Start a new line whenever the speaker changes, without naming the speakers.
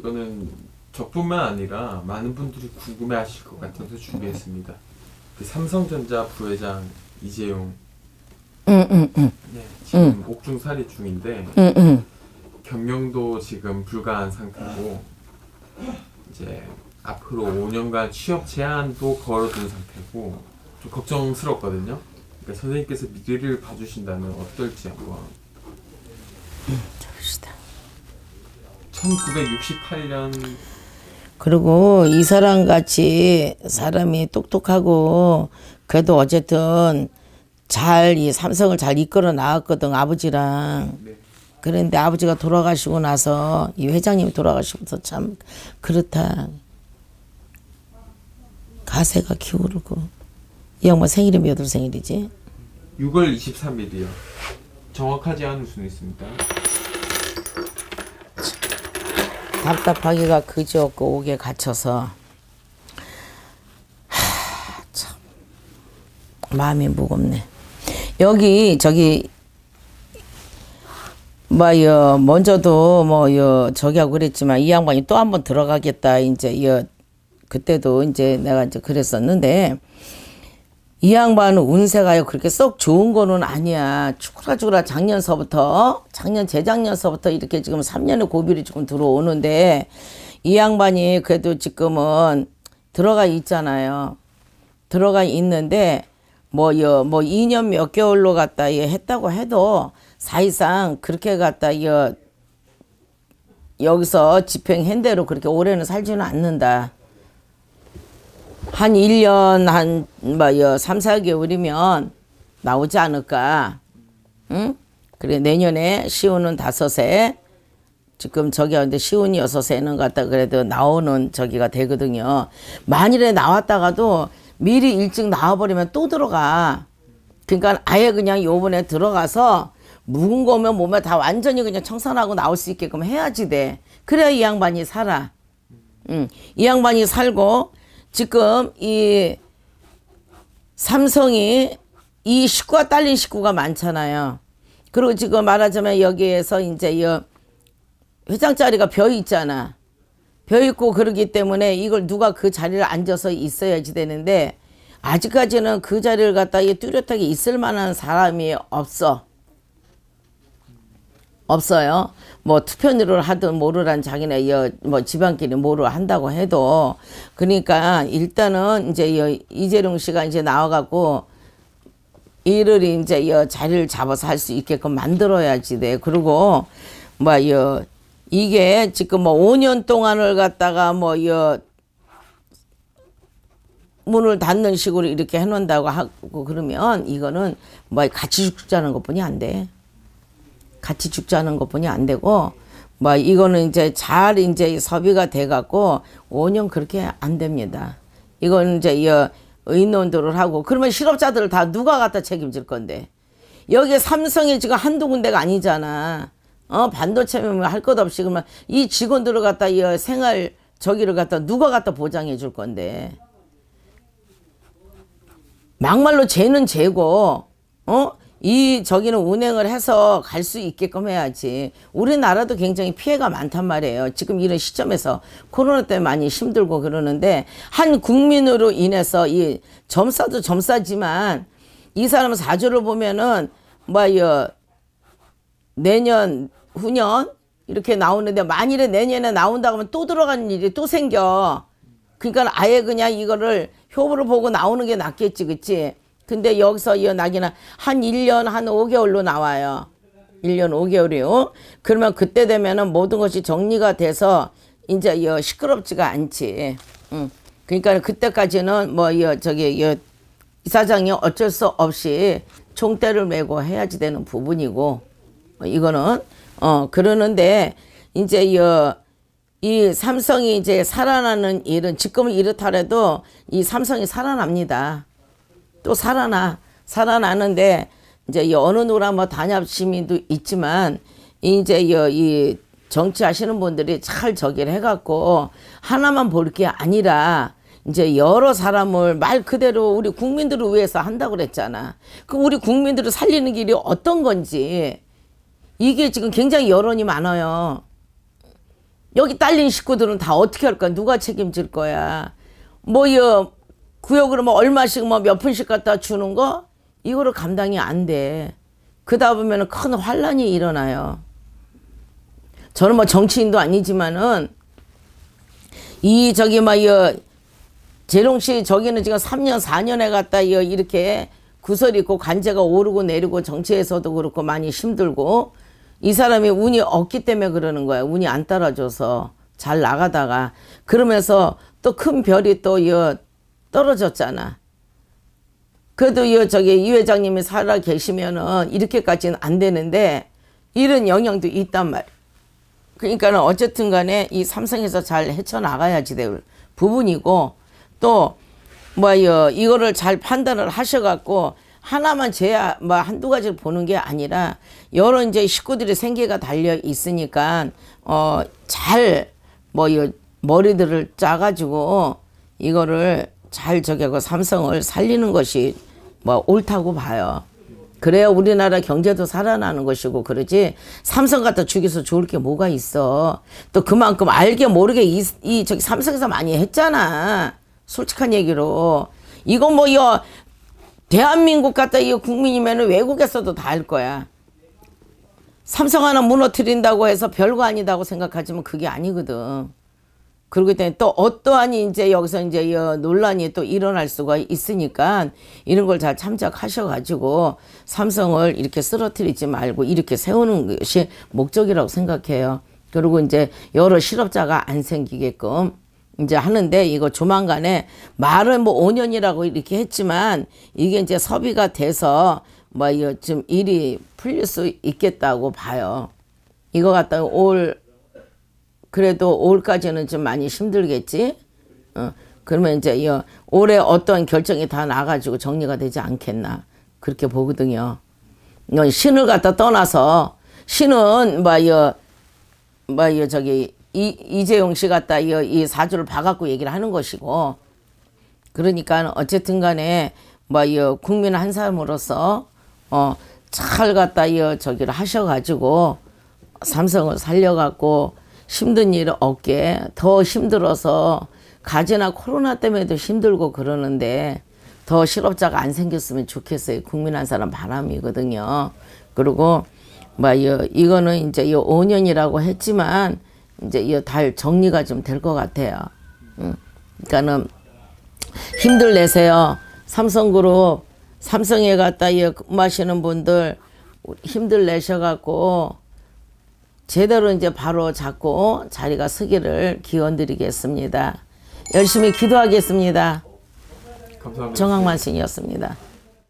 이거는 저뿐만 아니라 많은 분들이 궁금해하실 것 같아서 준비했습니다. 그 삼성전자 부회장 이재용. 네, 지금 음. 옥중살이 중인데 경영도 지금 불가한 상태고 이제 앞으로 5년간 취업 제한도 걸어둔 상태고 좀 걱정스럽거든요. 그러니까 선생님께서 미래를 봐주신다면 어떨지 한번. 1968년 그리고 이 사람 같이 사람이 똑똑하고 그래도 어쨌든 잘 이 삼성을 잘 이끌어 나왔거든 아버지랑 네. 그런데 아버지가 돌아가시고 나서 이 회장님이 돌아가시고서 참 그렇다 가세가 기울고 이 양반 생일이 몇월 생일이지? 6월 23일이요 정확하지 않을 수는 있습니다 답답하기가 그지없고 옥에 갇혀서 하, 참 마음이 무겁네. 여기 저기 뭐여 먼저도 뭐여 저기하고 그랬지만 이 양반이 또 한번 들어가겠다 이제 여 그때도 이제 내가 이제 그랬었는데 이 양반은 운세가요 그렇게 썩 좋은 거는 아니야 죽으라죽으라 작년서부터 작년 재작년서부터 이렇게 지금 3년의 고비를 지금 들어오는데 이 양반이 그래도 지금은 들어가 있잖아요 들어가 있는데 뭐여 뭐 2년 뭐 몇 개월로 갔다 예, 했다고 해도 사실상 그렇게 갔다 여, 여기서 집행핸 대로 그렇게 오래는 살지는 않는다 한 1년 한 뭐여 3, 4개월이면 나오지 않을까? 응? 그래 내년에 시우은 다섯에 지금 저기 하는데 시운이 여섯에는 갖다 그래도 나오는 저기가 되거든요. 만일에 나왔다가도 미리 일찍 나와버리면 또 들어가. 그러니까 아예 그냥 요번에 들어가서 묵은 거면 몸에 다 완전히 그냥 청산하고 나올 수 있게끔 해야지 돼. 그래야 이 양반이 살아. 응. 이 양반이 살고 지금 이 삼성이 이 식구가 딸린 식구가 많잖아요. 그리고 지금 말하자면 여기에서 이제 이 회장 자리가 벼 있잖아. 벼 있고 그러기 때문에 이걸 누가 그 자리를 앉아서 있어야지 되는데 아직까지는 그 자리를 갖다 이 뚜렷하게 있을 만한 사람이 없어. 없어요. 뭐 투표율을 하든 모르란 자기네 여뭐 지방끼리 모르 한다고 해도 그러니까 일단은 이제 여 이재룡 씨가 이제 나와갖고 일을 이제 여 자리를 잡아서 할 수 있게끔 만들어야지 돼. 그리고 뭐여 이게 지금 뭐 5년 동안을 갖다가 뭐여 문을 닫는 식으로 이렇게 해놓는다고 하고 그러면 이거는 뭐 같이 죽자는 것뿐이 안 돼. 같이 죽자는 것뿐이 안 되고 뭐 이거는 이제 잘 이제 섭외가 돼 갖고 5년 그렇게 안 됩니다. 이건 이제 이 의논들을 하고 그러면 실업자들을 다 누가 갖다 책임질 건데 여기에 삼성이 지금 한두 군데가 아니잖아. 어 반도체면 할 것 없이 그러면 이 직원들을 갖다 이 생활 저기를 갖다 누가 갖다 보장해 줄 건데 막말로 죄는 죄고 어이 저기는 운행을 해서 갈 수 있게끔 해야지 우리나라도 굉장히 피해가 많단 말이에요 지금 이런 시점에서 코로나 때문에 많이 힘들고 그러는데 한 국민으로 인해서 이 점사도 점사지만 이 사람 사주를 보면은 뭐요 어, 내년 후년 이렇게 나오는데 만일에 내년에 나온다고 하면 또 들어가는 일이 또 생겨 그러니까 아예 그냥 이거를 효부를 보고 나오는 게 낫겠지 그치 근데 여기서 이어나기는 한 1년 한 5개월로 나와요. 1년 5개월이요. 그러면 그때 되면은 모든 것이 정리가 돼서 이제 이어 시끄럽지가 않지. 응. 음. 그러니까 그때까지는 뭐이 어 저기 이어 이사장이 어쩔 수 없이 총대를 메고 해야지 되는 부분이고 뭐 이거는 어 그러는데 이제 이, 어이 삼성이 이제 살아나는 일은 지금은 이렇다래도 이 삼성이 살아납니다. 또 살아나 살아나는데 이제 어느 누구나 뭐 단합 시민도 있지만 이제 이 정치하시는 분들이 잘 저기를 해갖고 하나만 볼 게 아니라 이제 여러 사람을 말 그대로 우리 국민들을 위해서 한다고 그랬잖아. 그 우리 국민들을 살리는 길이 어떤 건지 이게 지금 굉장히 여론이 많아요. 여기 딸린 식구들은 다 어떻게 할까? 누가 책임질 거야? 뭐여 구역으로 뭐 얼마씩 뭐 몇 푼씩 갖다 주는 거 이거를 감당이 안 돼. 그다 보면 큰 환란이 일어나요. 저는 뭐 정치인도 아니지만은 이 저기 막 어, 재롱 씨 저기는 지금 3년 4년에 갔다 어, 이렇게 구설 있고 관제가 오르고 내리고 정치에서도 그렇고 많이 힘들고 이 사람이 운이 없기 때문에 그러는 거야. 운이 안 따라줘서 잘 나가다가 그러면서 또 큰 별이 또 어, 떨어졌잖아. 그래도 이 저기 이 회장님이 살아 계시면은 이렇게까지는 안 되는데 이런 영향도 있단 말이야. 그러니까는 어쨌든 간에 이 삼성에서 잘 헤쳐나가야지 될 부분이고 또 뭐요 이거를 잘 판단을 하셔갖고 하나만 제야 뭐 한두 가지를 보는 게 아니라 여러 이제 식구들의 생계가 달려 있으니까 어 잘 뭐요 머리들을 짜가지고 이거를 잘 저기하고 삼성을 살리는 것이 뭐 옳다고 봐요. 그래야 우리나라 경제도 살아나는 것이고 그러지 삼성 갖다 죽여서 좋을 게 뭐가 있어 또 그만큼 알게 모르게 이, 이 저기 삼성에서 많이 했잖아 솔직한 얘기로 이거 뭐이 대한민국 갖다 이거 국민이면은 외국에서도 다 할 거야 삼성 하나 무너뜨린다고 해서 별거 아니다고 생각하지만 그게 아니거든. 그러기 때문에 또 어떠한 이제 여기서 이제 어, 논란이 또 일어날 수가 있으니까 이런 걸 잘 참작하셔가지고 삼성을 이렇게 쓰러뜨리지 말고 이렇게 세우는 것이 목적이라고 생각해요. 그리고 이제 여러 실업자가 안 생기게끔 이제 하는데 이거 조만간에 말은 뭐 5년이라고 이렇게 했지만 이게 이제 섭비가 돼서 뭐 이거 좀 일이 풀릴 수 있겠다고 봐요. 이거 갖다가 올 그래도 올까지는좀 많이 힘들겠지. 어, 그러면 이제 이 올해 어떤 결정이 다 나가지고 정리가 되지 않겠나 그렇게 보거든요. 신을 갖다 떠나서 신은 뭐이뭐이 뭐 저기 이, 이재용 씨 갖다 이, 이 사주를 봐갖고 얘기를 하는 것이고 그러니까 어쨌든 간에 뭐이 국민 한 사람으로서 어, 잘 갖다 이 저기를 하셔가지고 삼성을 살려갖고 힘든 일 없게 더 힘들어서 가지나 코로나 때문에도 힘들고 그러는데 더 실업자가 안 생겼으면 좋겠어요. 국민 한 사람 바람이거든요. 그리고 뭐 이거는 이제 이 5년이라고 했지만 이제 이달 정리가 좀 될 것 같아요. 음. 그러니까는 힘들 내세요. 삼성그룹 삼성에 갔다 이 마시는 분들 힘들 내셔갖고 제대로 이제 바로 잡고 자리가 서기를 기원드리겠습니다. 열심히 기도하겠습니다. 감사합니다. 정학만신이었습니다.